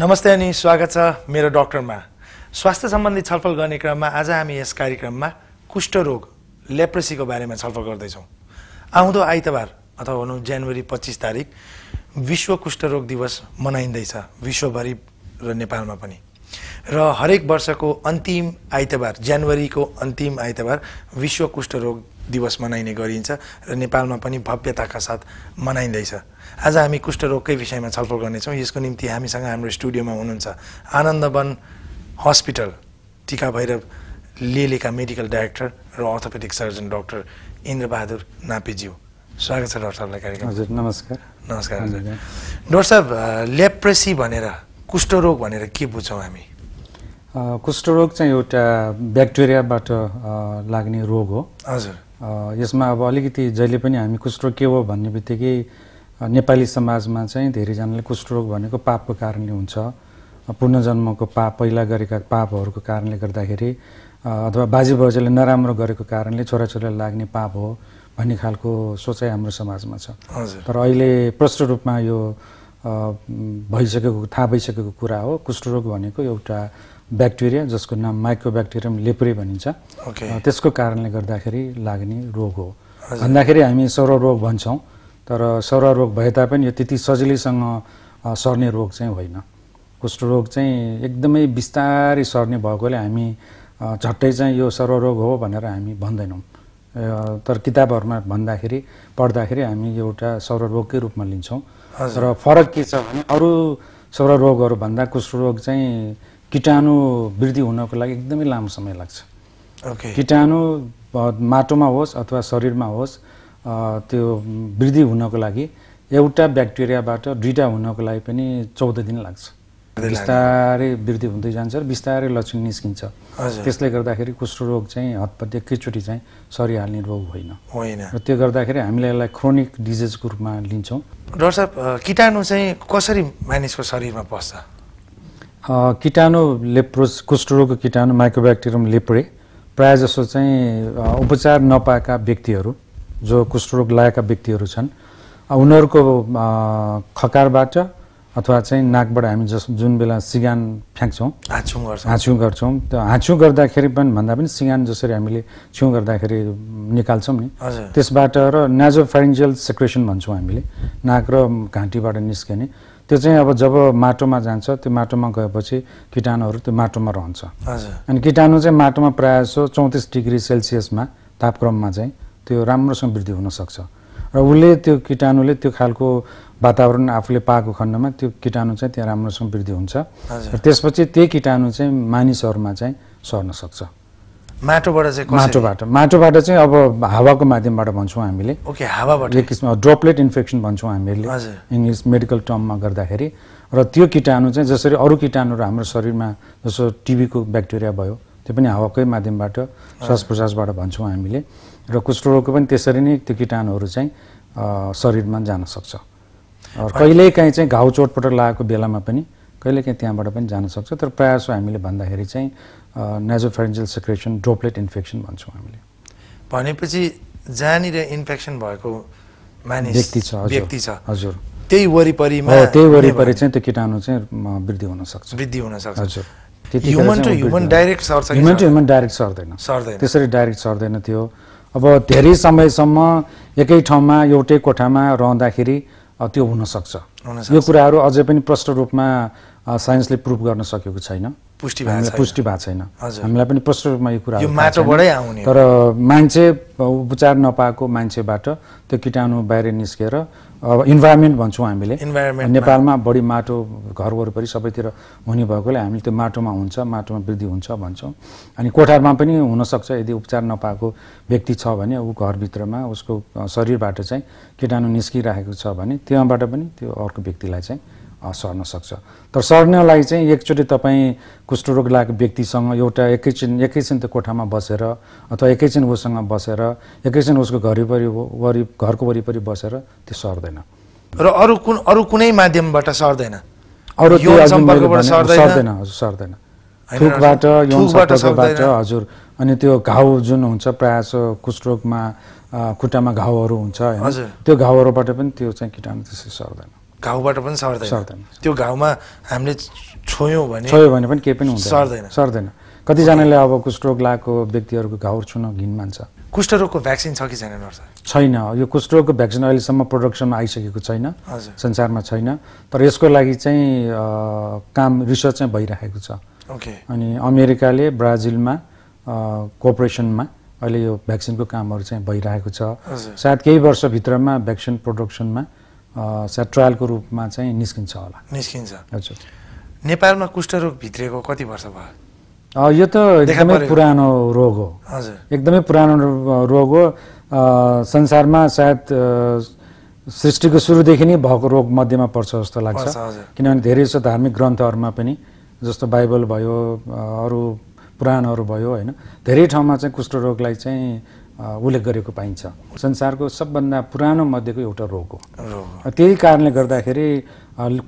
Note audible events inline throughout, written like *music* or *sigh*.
नमस्ते अनि स्वागत छ मेरो डक्टरमा स्वास्थ्य सम्बन्धी छलफल गर्ने क्रममा आज हामी यस कार्यक्रममा कुष्ठरोग लेप्रेसीको बारेमा छलफल गर्दैछौँ आउँदो आइतबार अथवा भनौँ जनवरी पच्चिस तारिक विश्व कुष्ठरोग दिवस मनाइँदैछ विश्वभरि र नेपालमा पनि र हरेक वर्षको अन्तिम आइतबार जनवरीको अन्तिम आइतबार विश्व कुष्ठरोग दिवस मनाइने गरिन्छ र नेपालमा पनि भव्यताका साथ मनाइँदैछ आज हामी कुष्ठरोगकै विषयमा छलफल गर्नेछौँ यसको निम्ति हामीसँग हाम्रो स्टुडियोमा हुनुहुन्छ आनन्दवन हस्पिटल टिका भैरव लेलेका मेडिकल डाइरेक्टर र अर्थोपेडिक सर्जन डाक्टर इन्द्रबहादुर नापेज्यू स्वागत छ डक्टर साहबलाई कार्यक्रम हजुर नमस्कार नमस्कार हजुर डाक्टर साहब लेप्रेसी भनेर कुष्ठरोग भनेर के बुझ्छौँ हामी कुष्ठरोग चाहिँ एउटा ब्याक्टेरियाबाट लाग्ने रोग हो हजुर यसमा अब अलिकति जहिले पनि हामी कुष्ठरोग के हो भन्ने बित्तिकै नेपाली समाजमा चाहिँ धेरैजनाले कुष्ठरोग भनेको पापको कारणले हुन्छ पुनर्जन्मको पाप पहिला गरेका पापहरूको कारणले गर्दाखेरि अथवा बाजे बजेले नराम्रो गरेको कारणले छोराछोरीलाई लाग्ने पाप हो भन्ने खालको सोचाइ हाम्रो समाजमा छ तर अहिले प्रष्ट रूपमा यो भइसकेको थाहा भइसकेको कुरा हो कुष्ठरोग भनेको एउटा ब्याक्टेरिया जसको नाम माइक्रो ब्याक्टेरियम लेप्रे भनिन्छ त्यसको कारणले गर्दाखेरि लाग्ने रोग हो भन्दाखेरि हामी रोग भन्छौँ तर रोग भए तापनि यो त्यति सजिलैसँग सर्ने रोग चाहिँ होइन कुष्ठरोग चाहिँ एकदमै बिस्तारै सर्ने भएकोले हामी झट्टै चाहिँ यो सर्वरोग हो भनेर हामी भन्दैनौँ तर किताबहरूमा भन्दाखेरि पढ्दाखेरि हामी एउटा रोगकै रूपमा लिन्छौँ र फरक के छ भने अरू सर्वरोगहरूभन्दा कुष्ठरोग चाहिँ किटाणु वृद्धि हुनको लागि एकदमै लामो समय लाग्छ okay. किटाणु माटोमा होस् अथवा शरीरमा होस् त्यो वृद्धि हुनको लागि एउटा ब्याक्टेरियाबाट दुईवटा हुनको लागि पनि चौध दिन लाग्छ बिस्तारै वृद्धि हुँदै जान्छ र बिस्तारै लक्षण निस्किन्छ त्यसले गर्दाखेरि कुष्ठ रोग चाहिँ हतपत्य एकैचोटि चाहिँ सरिहाल्ने रोग होइन होइन र त्यो गर्दाखेरि हामीले यसलाई क्रोनिक डिजिजको रूपमा लिन्छौँ डक्टर साहब किटाणु चाहिँ कसरी मानिसको शरीरमा पस्छ किटाणु लेप्रोस कुष्ठरोगको किटाणु माइक्रोब्याक्टेरियम लेप्रे प्रायः जसो चाहिँ उपचार नपाएका व्यक्तिहरू जो कुष्ठरोग लागेका व्यक्तिहरू छन् उनीहरूको खकारबाट अथवा चाहिँ नाकबाट हामी जस जुन बेला सिगान फ्याँक्छौँ हाँछुँ गर्छौँ हाँछुँ गर्छौँ त्यो हाँछुँ गर्दाखेरि पनि भन्दा पनि सिगान जसरी हामीले छिउ गर्दाखेरि निकाल्छौँ नि त्यसबाट र नाजो फाइन्जियल सेक्रेसन भन्छौँ हामीले नाक र घाँटीबाट निस्किने त्यो चाहिँ अब जब माटोमा जान्छ त्यो माटोमा गएपछि किटाणुहरू त्यो माटोमा रहन्छ अनि किटाणु चाहिँ माटोमा प्रायः जसो चौतिस डिग्री सेल्सियसमा तापक्रममा चाहिँ त्यो राम्रोसँग वृद्धि हुनसक्छ र उसले त्यो किटाणुले त्यो खालको वातावरण आफूले पाएको खण्डमा त्यो किटाणु चाहिँ त्यहाँ राम्रोसँग वृद्धि हुन्छ र त्यसपछि त्यही किटाणु चाहिँ मानिसहरूमा चाहिँ सर्न सक्छ माटोबाट चाहिँ माटोबाट माटोबाट चाहिँ अब हावाको माध्यमबाट भन्छौँ हामीले ओके हावाबाट एक किसिमको ड्रपलेट इन्फेक्सन भन्छौँ हामीले इङ्ग्लिस मेडिकल टर्ममा गर्दाखेरि र त्यो किटाणु चाहिँ जसरी अरू किटाणुहरू हाम्रो शरीरमा जस्तो टिबीको ब्याक्टेरिया भयो त्यो पनि हावाकै माध्यमबाट श्वास प्रश्वासबाट भन्छौँ हामीले र कुष्ठरोगको पनि त्यसरी नै त्यो किटाणुहरू चाहिँ शरीरमा जान सक्छ कहिलेकाहीँ चाहिँ घाउ चोटपटक लागेको बेलामा पनि कहिलेकाहीँ त्यहाँबाट पनि जान सक्छ तर प्रायः जसो हामीले भन्दाखेरि चाहिँ नेजोफेरेन्जियल सेक्रेसन ड्रोपलेट इन्फेक्सन भन्छौँ हामीले भनेपछि जहाँनिर इन्फेक्सन भएको मानिस व्यक्ति छ व्यक्ति छ हजुर त्यही वरिपरिमा त्यही वरिपरि चाहिँ त्यो किटाणु चाहिँ वृद्धि हुनसक्छ वृद्धि हुनसक्छ हजुर ह्युमन टु ह्युमन डाइरेक्ट सर्छ ह्युमन टु ह्युमन डाइरेक्ट सर्दैन सर्दैन त्यसरी डाइरेक्ट सर्दैन थियो अब धेरै समयसम्म एकै ठाउँमा एउटै कोठामा रहँदाखेरि त्यो हुनसक्छ यो कुराहरू अझै पनि प्रष्ट रूपमा साइन्सले प्रुभ गर्न सकेको छैन पुष्टि पुष्टि भएको छैन हामीलाई पनि प्रश्न रूपमा यो कुरा माटोबाटै आउने तर मान्छे उपचार नपाएको मान्छेबाट त्यो किटाणु बाहिर निस्केर अब इन्भाइरोमेन्ट भन्छौँ हामीले इन्भाइरोमेन्ट नेपालमा बढी माटो घर वरिपरि सबैतिर हुने भएकोले हामीले त्यो माटोमा हुन्छ माटोमा वृद्धि हुन्छ भन्छौँ अनि कोठारमा पनि हुनसक्छ यदि उपचार नपाएको व्यक्ति छ भने ऊ घरभित्रमा उसको शरीरबाट चाहिँ किटाणु निस्किरहेको छ भने त्यहाँबाट पनि त्यो अर्को व्यक्तिलाई चाहिँ सर्न सक्छ तर सर्नलाई चाहिँ एकचोटि तपाईँ कुष्ठरोग लागेको व्यक्तिसँग एउटा एकैछिन एकैछिन त्यो कोठामा बसेर अथवा एकैछिन उसँग बसेर एकैछिन उसको घरिपरि वरि घरको वरिपरि बसेर त्यो सर्दैन र अरू कुन अरू कुनै माध्यमबाट सर्दैन अरू सर्दैन हजुर सर्दैन थुकबाट सम्पर्कबाट हजुर अनि त्यो घाउ जुन हुन्छ प्रायः जसो कुष्ठरोगमा खुट्टामा घाउहरू हुन्छ होइन त्यो घाउहरूबाट पनि त्यो चाहिँ किटाणु त्यसरी सर्दैन घाउबाट पनि सर्दैन सर्दैन त्यो घाउमा हामीले छोयौँ भने छोयो भने पनि केही पनि हुँदैन सर्दैन सर्दैन कतिजनाले अब कुष्ठरोग लगाएको व्यक्तिहरूको घाउ छुन घिन मान्छ कुष्ठरोगको भ्याक्सिन छ कि छैन छैन यो कुष्ठरोगको भ्याक्सिन अहिलेसम्म प्रोडक्सनमा आइसकेको छैन संसारमा छैन तर यसको लागि चाहिँ काम रिसर्च चाहिँ भइरहेको छ ओके अनि अमेरिकाले ब्राजिलमा कोअपरेसनमा अहिले यो भ्याक्सिनको कामहरू चाहिँ भइरहेको छ सायद केही वर्षभित्रमा भ्याक्सिन प्रोडक्सनमा सायद ट्रायलको रूपमा चाहिँ निस्किन्छ होला निस्किन्छ हजुर नेपालमा कुष्ठरोग भित्रिएको कति वर्ष भयो यो त एकदमै पुरानो रोग हो हजुर एकदमै पुरानो रोग हो संसारमा सायद सृष्टिको सुरुदेखि नै भएको रोग मध्येमा पर्छ जस्तो लाग्छ किनभने धेरै जस्तो धार्मिक ग्रन्थहरूमा पनि जस्तो बाइबल भयो अरू पुराणहरू भयो होइन धेरै ठाउँमा चाहिँ कुष्ठरोगलाई चाहिँ उल्लेख गरेको पाइन्छ संसारको सबभन्दा पुरानो मध्येको एउटा रोग हो त्यही कारणले गर्दाखेरि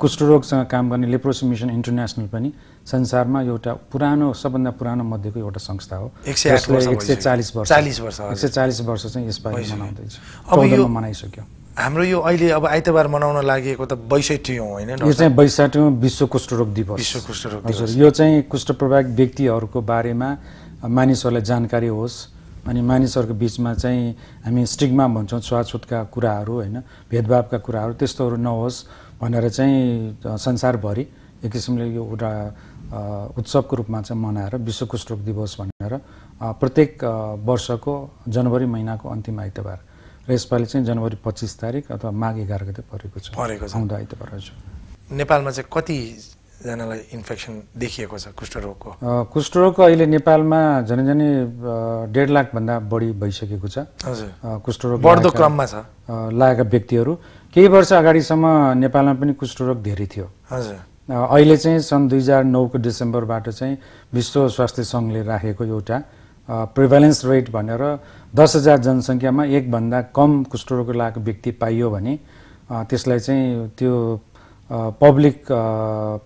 कुष्ठरोगसँग काम गर्ने लेप्रोसी मिसन इन्टरनेसनल पनि संसारमा एउटा पुरानो सबभन्दा पुरानो मध्येको एउटा संस्था हो एक सय चालिस वर्ष चालिस वर्ष एक सय चालिस वर्ष चाहिँ यसपालि मनाउँदैछ अब यो मनाइसक्यो हाम्रो यो अहिले अब आइतबार मनाउन लागेको त हो होइन यो चाहिँ बैसठी विश्व कुष्ठरोग दिवस विश्व कुष्ठरोग यो चाहिँ कुष्ठ प्रभावित व्यक्तिहरूको बारेमा मानिसहरूलाई जानकारी होस् अनि मानिसहरूको बिचमा चाहिँ हामी स्टिगमा भन्छौँ छुवाछुतका कुराहरू होइन भेदभावका कुराहरू त्यस्तोहरू नहोस् भनेर चाहिँ संसारभरि एक किसिमले यो एउटा उत्सवको रूपमा चाहिँ मनाएर विश्व कुष्ठरोग दिवस भनेर प्रत्येक वर्षको जनवरी महिनाको अन्तिम आइतबार र यसपालि चाहिँ जनवरी पच्चिस तारिक अथवा माघ एघार गते परेको छ परेको छ आउँदा आइतबार हजुर नेपालमा चाहिँ कति जनालाई इन्फेक्सन देखिएको छ कुष्ठरोगको कुष्ठरोगको अहिले नेपालमा झनै झन् डेढ लाखभन्दा बढी भइसकेको छ हजुर कुष्ठरोग बढ्दो क्रममा छ लागेका व्यक्तिहरू केही वर्ष अगाडिसम्म नेपालमा पनि कुष्ठरोग धेरै थियो हजुर अहिले चाहिँ सन् दुई हजार नौको डिसेम्बरबाट चाहिँ विश्व स्वास्थ्य सङ्घले राखेको एउटा प्रिभेलेन्स रेट भनेर दस हजार जनसङ्ख्यामा एकभन्दा कम कुष्ठरोग लागेको व्यक्ति पाइयो भने त्यसलाई चाहिँ त्यो पब्लिक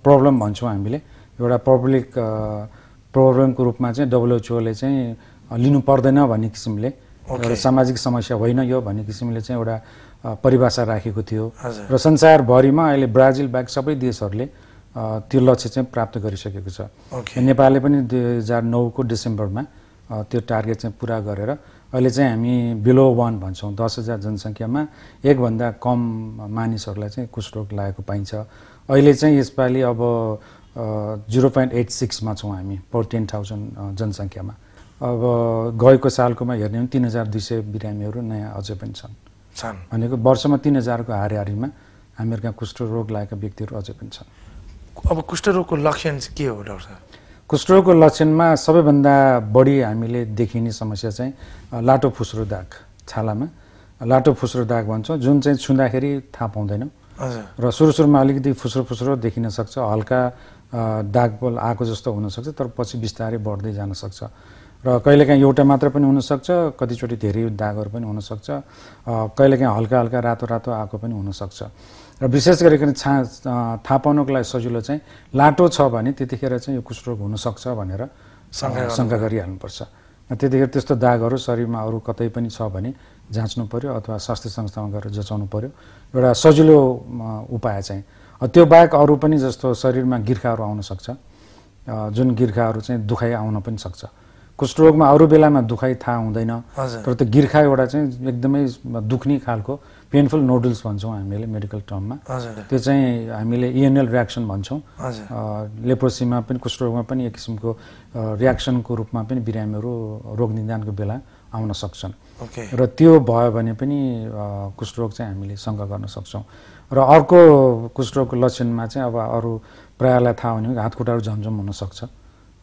प्रब्लम भन्छौँ हामीले एउटा पब्लिक प्रब्लमको रूपमा चाहिँ डब्लुएचओले चाहिँ लिनु पर्दैन भन्ने किसिमले एउटा सामाजिक समस्या होइन यो भन्ने किसिमले चाहिँ एउटा परिभाषा राखेको थियो र संसारभरिमा अहिले ब्राजिल बाहेक सबै देशहरूले त्यो लक्ष्य चाहिँ प्राप्त गरिसकेको छ नेपालले पनि दुई हजार नौको डिसेम्बरमा त्यो टार्गेट चाहिँ पुरा गरेर अहिले चाहिँ हामी बिलो वान भन्छौँ दस हजार जनसङ्ख्यामा एकभन्दा कम मानिसहरूलाई चाहिँ कुष्ठरोग लागेको पाइन्छ अहिले चाहिँ यसपालि अब जिरो पोइन्ट एट सिक्समा छौँ हामी पर टेन थाउजन्ड जनसङ्ख्यामा अब गएको सालकोमा हेर्ने भने तिन हजार दुई सय बिरामीहरू नयाँ अझै पनि छन् छन् भनेको वर्षमा तिन हजारको हारेहारीमा हामीहरूका कुष्ठरोग लागेका व्यक्तिहरू अझै पनि छन् अब कुष्ठरोगको लक्षण चाहिँ के हो डाक्टर साहब कुष्ठरोगको लक्षणमा सबैभन्दा बढी हामीले देखिने समस्या चाहिँ लाटो फुस्रो दाग छालामा लाटो फुस्रो दाग भन्छौँ जुन चाहिँ छुँदाखेरि थाहा पाउँदैनौँ र सुरु सुरुमा अलिकति फुस्रो फुस्रो देखिन सक्छ हल्का दाग बल आएको जस्तो हुनसक्छ तर पछि बिस्तारै बढ्दै जान सक्छ र कहिलेकाहीँ एउटा मात्र पनि हुनसक्छ कतिचोटि धेरै दागहरू पनि हुनसक्छ कहिलेकाहीँ हल्का हल्का रातो रातो आएको पनि हुनसक्छ र विशेष गरिकन छा थाहा पाउनको लागि सजिलो चाहिँ लाटो छ भने त्यतिखेर चाहिँ यो कुष्ठरोग हुनसक्छ भनेर शङ्का गरिहाल्नुपर्छ त्यतिखेर त्यस्तो दागहरू शरीरमा अरू कतै पनि छ भने जाँच्नु पऱ्यो अथवा स्वास्थ्य संस्थामा गएर जचाउनु पऱ्यो एउटा सजिलो उपाय चाहिँ त्यो बाहेक अरू पनि जस्तो शरीरमा गिर्खाहरू सक्छ जुन गिर्खाहरू चाहिँ दुखाइ आउन पनि सक्छ कुष्ठरोगमा अरू बेलामा दुखाइ थाहा हुँदैन तर त्यो गिर्खा एउटा चाहिँ एकदमै दुख्ने खालको पेनफुल नोडल्स भन्छौँ हामीले मेडिकल टर्ममा त्यो चाहिँ हामीले इएनएल e रियाक्सन भन्छौँ लेप्रोसीमा पनि कुष्ठरोगमा पनि एक किसिमको रियाक्सनको रूपमा पनि बिरामीहरू रोग निदानको बेला आउन सक्छन् र त्यो भयो भने पनि कुष्ठरोग चाहिँ हामीले शङ्का गर्न सक्छौँ र अर्को कुष्ठरोगको लक्षणमा चाहिँ अब अरू प्रायलाई थाहा हुने हात खुट्टाहरू झमझम हुनसक्छ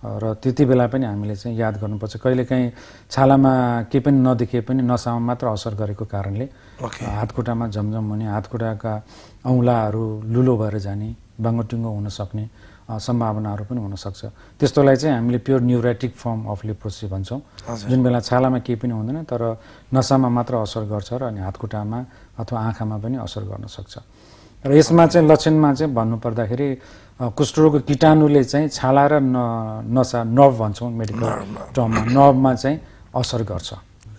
र त्यति बेला पनि हामीले चाहिँ याद गर्नुपर्छ कहिलेकाहीँ छालामा केही पनि नदेखिए पनि नसामा मात्र असर गरेको कारणले okay. हातखुट्टामा झमझम हुने हातखुट्टाका औँलाहरू लुलो भएर जाने बाङ्गोटुङ्गो हुनसक्ने सम्भावनाहरू पनि हुनसक्छ त्यस्तोलाई चाहिँ हामीले pure neuritic form of leprosy भन्छौँ जुन बेला छालामा केही पनि हुँदैन तर नसामा मात्र असर गर्छ र अनि हातखुट्टामा अथवा आँखामा पनि असर गर्न सक्छ र यसमा चाहिँ लक्षणमा चाहिँ भन्नुपर्दाखेरि कुष्ठरोगको किटाणुले चाहिँ छाला र न नसा नर्भ भन्छौँ मेडिकल टर्ममा नभमा चाहिँ असर गर्छ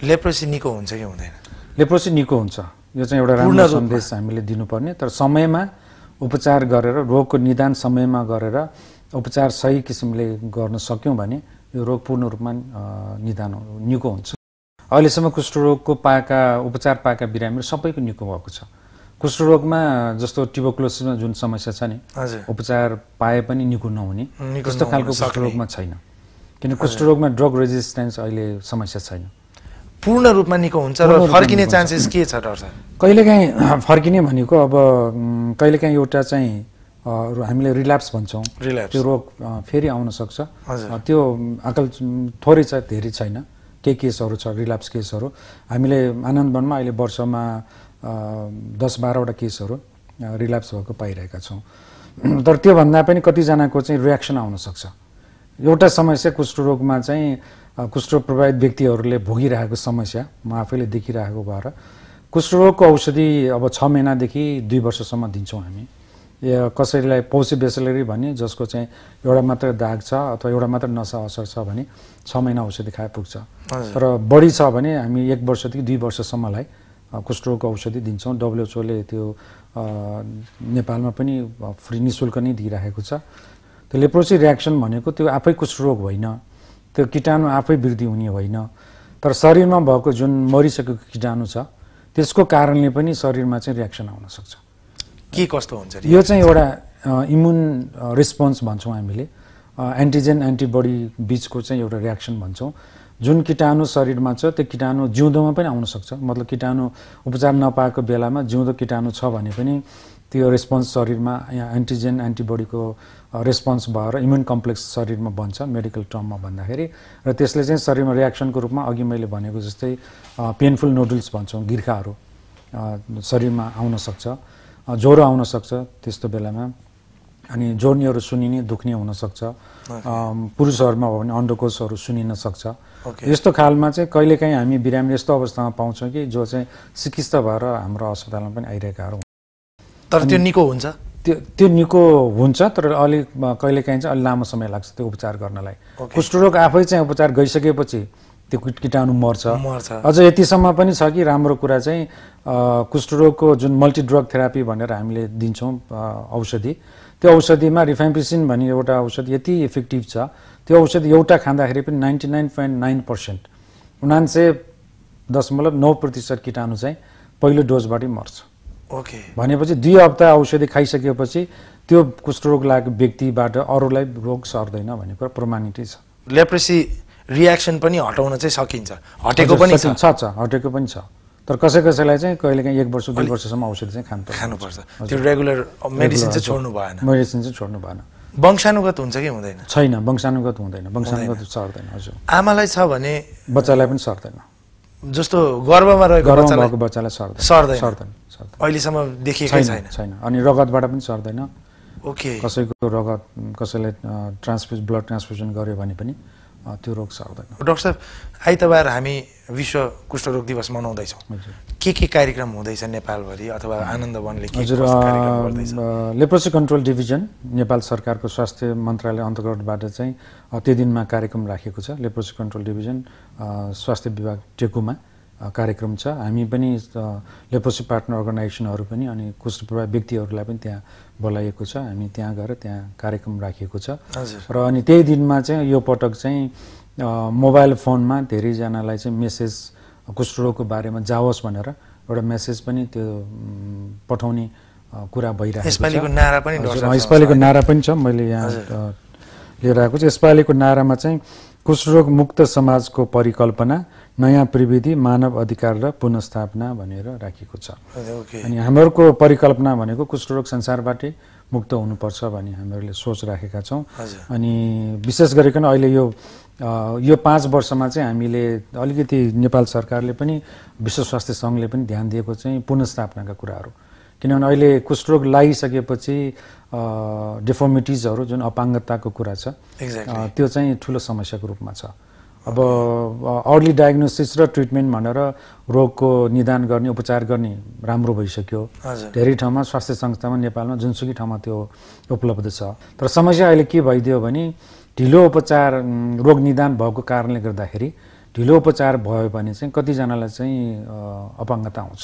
लेप्रोसी निको हुन्छ कि हुँदैन लेप्रोसी निको हुन्छ यो चाहिँ एउटा राम्रो सन्देश हामीले दिनुपर्ने तर समयमा उपचार गरेर रोगको निदान समयमा गरेर उपचार सही किसिमले गर्न सक्यौँ भने यो रोग पूर्ण रूपमा निदान निको हुन्छ अहिलेसम्म कुष्ठरोगको पाएका उपचार पाएका बिरामीहरू सबैको निको भएको छ कुष्ठरोगमा जस्तो टिबोक्लोसिसमा जुन समस्या छ नि उपचार पाए पनि निको नहुने त्यस्तो खालको कुष्ठरोगमा छैन किन कुष्ठरोगमा ड्रग रेजिस्टेन्स अहिले समस्या छैन पूर्ण रूपमा निको हुन्छ र फर्किने चान्सेस के छ कहिलेकाहीँ फर्किने भनेको अब कहिलेकाहीँ एउटा चाहिँ हामीले रिल्याप्स भन्छौँ त्यो रोग फेरि आउन सक्छ त्यो आकल थोरै छ धेरै छैन केही केसहरू छ रिल्याप्स केसहरू हामीले आनन्दवनमा अहिले वर्षमा दस बाह्रवटा केसहरू रिल्याप्स भएको पाइरहेका छौँ *clears throat* तर त्योभन्दा पनि कतिजनाको चाहिँ रियाक्सन आउनसक्छ एउटा समस्या कुष्ठरोगमा चाहिँ कुष्ठरोग प्रभावित व्यक्तिहरूले भोगिरहेको समस्या म आफैले देखिरहेको भएर कुष्ठरोगको औषधि अब छ महिनादेखि दुई वर्षसम्म दिन्छौँ हामी कसैलाई पौसी बेसलरी भन्ने जसको चाहिँ एउटा मात्र दाग छ अथवा एउटा मात्र नसा असर छ भने छ महिना औषधि खाए पुग्छ तर बढी छ भने हामी एक वर्षदेखि दुई वर्षसम्मलाई कुष्ठरोगको औषधि दिन्छौँ डब्लुएचओले त्यो नेपालमा पनि फ्री नि शुल्क नै दिइराखेको छ त्यो लेप्रोसी रियाक्सन भनेको त्यो आफै कुष्ठरोग होइन त्यो किटाणु आफै वृद्धि हुने होइन तर शरीरमा भएको जुन मरिसकेको किटाणु छ त्यसको कारणले पनि शरीरमा चाहिँ रियाक्सन आउन सक्छ के कस्तो हुन्छ यो चाहिँ एउटा इम्युन रिस्पोन्स भन्छौँ हामीले एन्टिजेन एन्टिबडी बिचको चाहिँ एउटा रियाक्सन भन्छौँ जुन किटाणु शरीरमा छ त्यो किटाणु जिउँदोमा पनि आउन सक्छ मतलब किटाणु उपचार नपाएको बेलामा जिउँदो किटाणु छ भने पनि त्यो रेस्पोन्स शरीरमा यहाँ एन्टिजेन एन्टिबडीको रेस्पोन्स भएर इम्युन कम्प्लेक्स शरीरमा बन्छ मेडिकल टर्ममा भन्दाखेरि र त्यसले चाहिँ शरीरमा रियाक्सनको रूपमा अघि मैले भनेको जस्तै पेनफुल नुडल्स भन्छौँ गिर्खाहरू शरीरमा आउन सक्छ ज्वरो आउन सक्छ त्यस्तो बेलामा अनि जोर्नीहरू सुनिने दुख्ने हुनसक्छ पुरुषहरूमा हो भने अन्डकोषहरू सुनिन सक्छ यस्तो खालमा चाहिँ कहिलेकाहीँ हामी बिरामी यस्तो अवस्थामा पाउँछौँ कि जो चाहिँ चिकित्सा भएर हाम्रो अस्पतालमा पनि आइरहेकाहरू तर त्यो निको हुन्छ त्यो त्यो निको हुन्छ तर अलिक कहिलेकाहीँ चाहिँ अलिक लामो समय लाग्छ त्यो उपचार गर्नलाई कुष्ठरोग आफै चाहिँ उपचार गइसकेपछि त्यो किटाणु मर्छ मर्छ अझ यतिसम्म पनि छ कि राम्रो कुरा चाहिँ कुष्ठरोगको जुन मल्टिड्रग थेरापी भनेर हामीले दिन्छौँ औषधि त्यो औषधिमा रिफाम्पिसिन भन्ने एउटा औषधि यति इफेक्टिभ छ त्यो औषधि एउटा खाँदाखेरि पनि ninety nine point nine percent उनान्से दशमलव नौ प्रतिशत किटाणु चाहिँ पहिलो डोजबाटै मर्छ ओके भनेपछि दुई हप्ता औषधि खाइसकेपछि त्यो कुष्ठरोग लागेको व्यक्तिबाट अरूलाई रोग सर्दैन भन्ने कुरा प्रमाणितै छ लेप्रेसी रियाक्सन पनि हटाउन चाहिँ सकिन्छ हटेको पनि छ छ हटेको पनि छ तर कसै कसैलाई चाहिँ काहीँ एक वर्ष दुई वर्षसम्म औषधि चाहिँ खानु खानुपर्छ त्यो रेगुलर मेडिसिन चाहिँ छोड्नु भएन मेडिसिन चाहिँ छोड्नु भएन वंशानुगत हुन्छ कि हुँदैन छैन वंशानुगत हुँदैन वंशानुगत सर्दैन हजुर आमालाई छ भने बच्चालाई पनि सर्दैन जस्तो गर्भमा रहेको भएको बच्चालाई सर्दैन सर्दैन सर्दैन अहिलेसम्म देखिएको छैन छैन अनि रगतबाट पनि सर्दैन ओके कसैको रगत कसैले ट्रान्सफ्युज ब्लड ट्रान्सफ्युजन गर्यो भने पनि त्यो रोग सर्दैन डक्टर साहब आइतबार हामी विश्व कुष्ठरोग दिवस मनाउँदैछौँ के के कार्यक्रम हुँदैछ नेपालभरि अथवा आनन्द वनले हजुर लेप्रोसी कन्ट्रोल डिभिजन नेपाल सरकारको स्वास्थ्य मन्त्रालय अन्तर्गतबाट चाहिँ त्यो दिनमा कार्यक्रम राखेको छ लेप्रोसी कन्ट्रोल डिभिजन स्वास्थ्य विभाग टेकुमा कार्यक्रम छ हामी पनि लेपोसी पार्टनर अर्गनाइजेसनहरू पनि अनि कुष्ठ व्यक्तिहरूलाई पनि त्यहाँ बोलाइएको छ हामी त्यहाँ गएर त्यहाँ कार्यक्रम राखिएको छ र अनि त्यही दिनमा चाहिँ यो पटक चाहिँ मोबाइल फोनमा धेरैजनालाई चाहिँ मेसेज कुष्ठरोगको बारेमा जाओस् भनेर एउटा मेसेज पनि त्यो पठाउने कुरा भइरहेको छ यसपालिको नारा पनि छ मैले यहाँ लिएर आएको छु यसपालिको नारामा चाहिँ कुष्ठरोग मुक्त समाजको परिकल्पना नयाँ प्रविधि मानव अधिकार र पुनस्थापना भनेर राखिएको छ अनि हाम्रोको परिकल्पना भनेको कुष्ठरोग संसारबाटै मुक्त हुनुपर्छ भन्ने हामीहरूले सोच राखेका छौँ अनि विशेष गरिकन अहिले यो यो पाँच वर्षमा चाहिँ हामीले अलिकति नेपाल सरकारले पनि विश्व स्वास्थ्य सङ्घले पनि ध्यान दिएको चाहिँ पुनस्थापनाका कुराहरू किनभने अहिले कुष्ठरोग लागिसकेपछि डिफोर्मिटिजहरू जुन अपाङ्गताको कुरा छ त्यो चाहिँ ठुलो समस्याको रूपमा छ अब अर्ली डायग्नोसिस र ट्रिटमेन्ट भनेर रोगको निदान गर्ने उपचार गर्ने राम्रो भइसक्यो धेरै ठाउँमा स्वास्थ्य संस्थामा नेपालमा जुनसुकै ठाउँमा त्यो उपलब्ध छ तर समस्या अहिले के भइदियो भने ढिलो उपचार रोग निदान भएको कारणले गर्दाखेरि ढिलो उपचार भयो भने चाहिँ कतिजनालाई चाहिँ अपाङ्गता आउँछ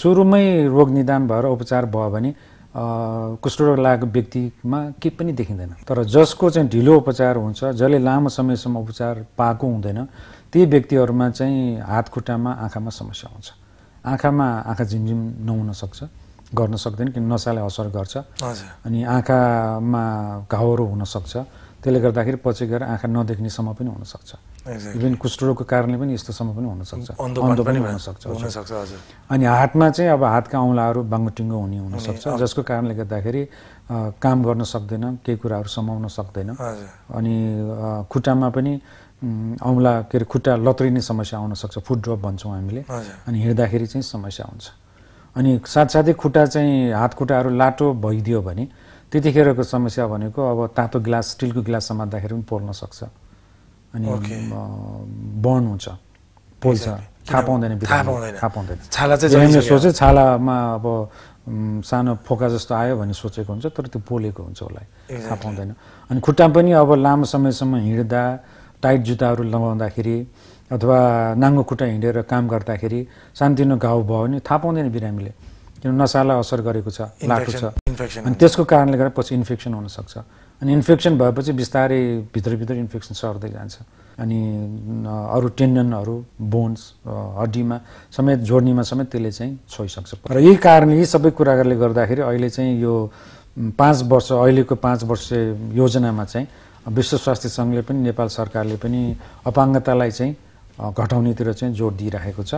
सुरुमै रोग निदान भएर उपचार भयो भने कुष्ठरोग लागेको व्यक्तिमा केही पनि देखिँदैन तर जसको चाहिँ ढिलो उपचार हुन्छ जसले लामो समयसम्म उपचार पाएको हुँदैन ती व्यक्तिहरूमा चाहिँ हात खुट्टामा आँखामा समस्या हुन्छ आँखामा आँखा झिमझिम नहुन सक्छ गर्न सक्दैन किन नसालाई असर गर्छ अनि आँखामा घाउहरू हुनसक्छ त्यसले गर्दाखेरि पछि गएर आँखा नदेख्ने नदेख्नेसम्म पनि हुनसक्छ इभेन कुष्ठरोगको कारणले पनि यस्तोसम्म पनि हुनसक्छ पनि हुनसक्छ अनि हातमा चाहिँ अब हातका औँलाहरू बाङ्गोटिङ्गो हुने हुनसक्छ जसको कारणले गर्दाखेरि काम गर्न सक्दैन केही कुराहरू समाउन सक्दैन अनि खुट्टामा पनि औँला के अरे खुट्टा लत्रिने समस्या आउनसक्छ फुट ड्रप भन्छौँ हामीले अनि हिँड्दाखेरि चाहिँ समस्या हुन्छ अनि साथसाथै खुट्टा चाहिँ हात खुट्टाहरू लाटो भइदियो भने त्यतिखेरको समस्या भनेको अब तातो ग्लास स्टिलको ग्लास समात्दाखेरि पनि पोल्न सक्छ अनि बर्न हुन्छ पोल्छ थाहा पाउँदैन थाहा पाउँदैन छाला चाहिँ सोचे छालामा अब सानो फोका जस्तो आयो भने सोचेको हुन्छ तर त्यो पोलेको हुन्छ उसलाई थाहा पाउँदैन अनि खुट्टा पनि अब लामो समयसम्म हिँड्दा टाइट जुत्ताहरू लगाउँदाखेरि अथवा नाङ्गो खुट्टा हिँडेर काम गर्दाखेरि सानोतिनो घाउ भयो भने थाहा पाउँदैन बिरामीले किन नसालाई असर गरेको छ लाटो छ अनि त्यसको कारणले गर्दा पछि इन्फेक्सन हुनसक्छ अनि इन्फेक्सन भएपछि बिस्तारै भित्रभित्र इन्फेक्सन सर्दै जान्छ अनि अरू टेन्डनहरू बोन्स हड्डीमा समेत जोड्नेमा समेत त्यसले चाहिँ छोइसक्छ र यही कारण यी सबै कुराहरूले गर्दाखेरि अहिले चाहिँ यो पाँच वर्ष अहिलेको पाँच वर्ष योजनामा चाहिँ विश्व स्वास्थ्य सङ्घले पनि नेपाल सरकारले पनि अपाङ्गतालाई चाहिँ घटाउनेतिर चाहिँ जोड दिइराखेको छ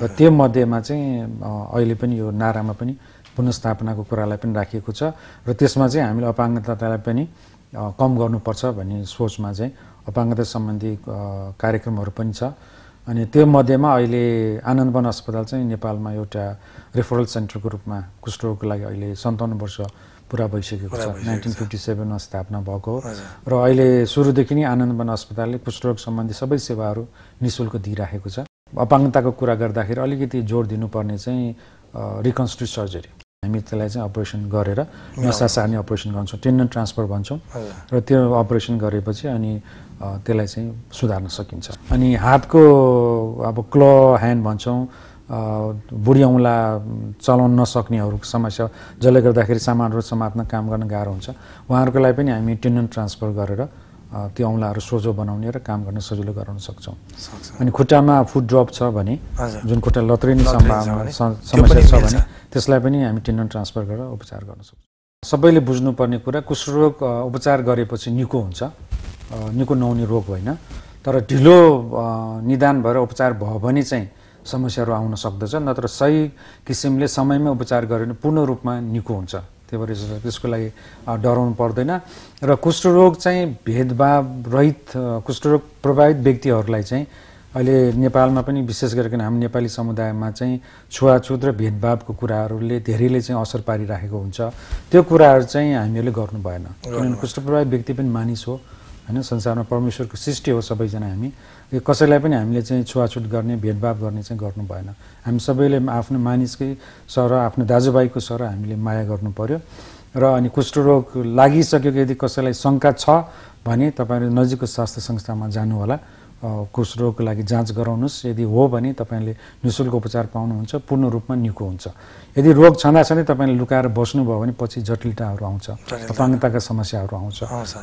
र त्यो मध्येमा चाहिँ अहिले पनि यो नारामा पनि पुनस्थापनाको कुरालाई पनि राखिएको छ र त्यसमा चाहिँ हामीले अपाङ्गतालाई पनि कम गर्नुपर्छ भन्ने सोचमा चाहिँ अपाङ्गता सम्बन्धी कार्यक्रमहरू पनि छ अनि त्यो मध्येमा अहिले आनन्दवन अस्पताल चाहिँ नेपालमा एउटा रेफरल सेन्टरको रूपमा कुष्ठरोगको लागि अहिले सन्ताउन्न वर्ष पुरा भइसकेको छ नाइन्टिन फिफ्टी सेभेनमा स्थापना भएको हो र अहिले सुरुदेखि नै आनन्दवन अस्पतालले कुष्ठरोग सम्बन्धी सबै सेवाहरू नि शुल्क दिइराखेको छ अपाङ्गताको कुरा गर्दाखेरि अलिकति जोड दिनुपर्ने चाहिँ रिकन्स्ट्रिक्ट सर्जरी हामी त्यसलाई चाहिँ अपरेसन गरेर नसा सार्ने अपरेसन गर्छौँ टेन्डन ट्रान्सफर भन्छौँ र त्यो अपरेसन गरेपछि अनि त्यसलाई चाहिँ सुधार्न सकिन्छ अनि हातको अब क्ल ह्यान्ड भन्छौँ औँला चलाउन नसक्नेहरूको समस्या जसले गर्दाखेरि सामानहरू समात्न काम गर्न गाह्रो हुन्छ उहाँहरूको लागि पनि हामी टिन्डन ट्रान्सफर गरेर त्यो औँलाहरू सोझो बनाउने र काम गर्न सजिलो गराउन सक्छौँ अनि खुट्टामा फुड ड्रप छ भने जुन खुट्टा लत्रिने सम्भावना समस्या छ भने त्यसलाई पनि हामी टिन्डन ट्रान्सफर गरेर उपचार गर्न सक्छौँ सबैले बुझ्नुपर्ने कुरा कुष्ठरोग उपचार गरेपछि निको हुन्छ निको नहुने रोग होइन तर ढिलो निदान भएर उपचार भयो भने चाहिँ समस्याहरू आउन सक्दछ नत्र सही किसिमले समयमै उपचार गरे भने पूर्ण रूपमा निको हुन्छ त्यही भएर त्यसको लागि डराउनु पर्दैन र कुष्ठरोग चाहिँ भेदभाव रहित कुष्ठरोग प्रभावित व्यक्तिहरूलाई चाहिँ अहिले नेपालमा पनि विशेष गरिकन हाम्रो नेपाली समुदायमा चाहिँ छुवाछुत र भेदभावको कुराहरूले धेरैले चाहिँ असर पारिराखेको हुन्छ त्यो कुराहरू चाहिँ हामीहरूले गर्नु भएन किनभने प्रभावित व्यक्ति पनि मानिस हो होइन संसारमा परमेश्वरको सृष्टि हो सबैजना हामी कसैलाई पनि हामीले चाहिँ छुवाछुत गर्ने भेदभाव गर्ने चाहिँ गर्नु भएन हामी सबैले आफ्नो मानिसकै सर आफ्नो दाजुभाइको सर हामीले माया गर्नु पर्यो र अनि कुष्ठरोग लागिसकेको यदि कसैलाई शङ्का छ भने तपाईँहरू नजिकको स्वास्थ्य संस्थामा जानुहोला कुष्ठरोगको लागि जाँच गराउनुहोस् यदि हो भने तपाईँले निशुल्क उपचार पाउनुहुन्छ पूर्ण रूपमा निको हुन्छ यदि रोग छँदा छँदै तपाईँले लुकाएर बस्नुभयो भने पछि जटिलताहरू आउँछ अपाङ्गताका समस्याहरू आउँछ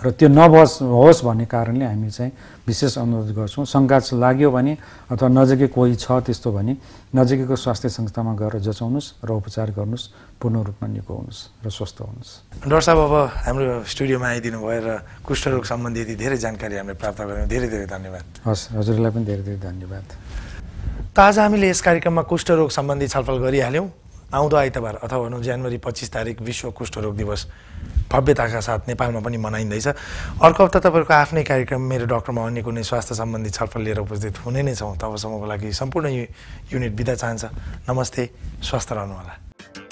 र त्यो नबस् होस् भन्ने कारणले हामी चाहिँ विशेष अनुरोध गर्छौँ शङ्का लाग्यो भने अथवा नजिकै कोही छ त्यस्तो भने नजिकैको स्वास्थ्य संस्थामा गएर जचाउनुहोस् र उपचार गर्नुहोस् पूर्ण रूपमा निको हुनुहोस् र स्वस्थ हुनुहोस् डक्टर साहब अब हाम्रो स्टुडियोमा आइदिनु भयो र कुष्ठरोग सम्बन्धी धेरै जानकारी हामीले प्राप्त गऱ्यौँ धेरै धेरै धन्यवाद हस् हजुरलाई पनि धेरै धेरै धन्यवाद त आज हामीले यस कार्यक्रममा कुष्ठरोग सम्बन्धी छलफल गरिहाल्यौँ आउँदो आइतबार अथवा भनौँ जनवरी पच्चिस तारिक विश्व कुष्ठरोग दिवस भव्यताका साथ नेपालमा पनि मनाइँदैछ अर्को हप्ता तपाईँहरूको आफ्नै कार्यक्रम मेरो डक्टरमा अन्य कुनै स्वास्थ्य सम्बन्धी छलफल लिएर उपस्थित हुने नै छौँ तबसम्मको लागि सम्पूर्ण युनिट बिदा चाहन्छ नमस्ते स्वस्थ रहनुहोला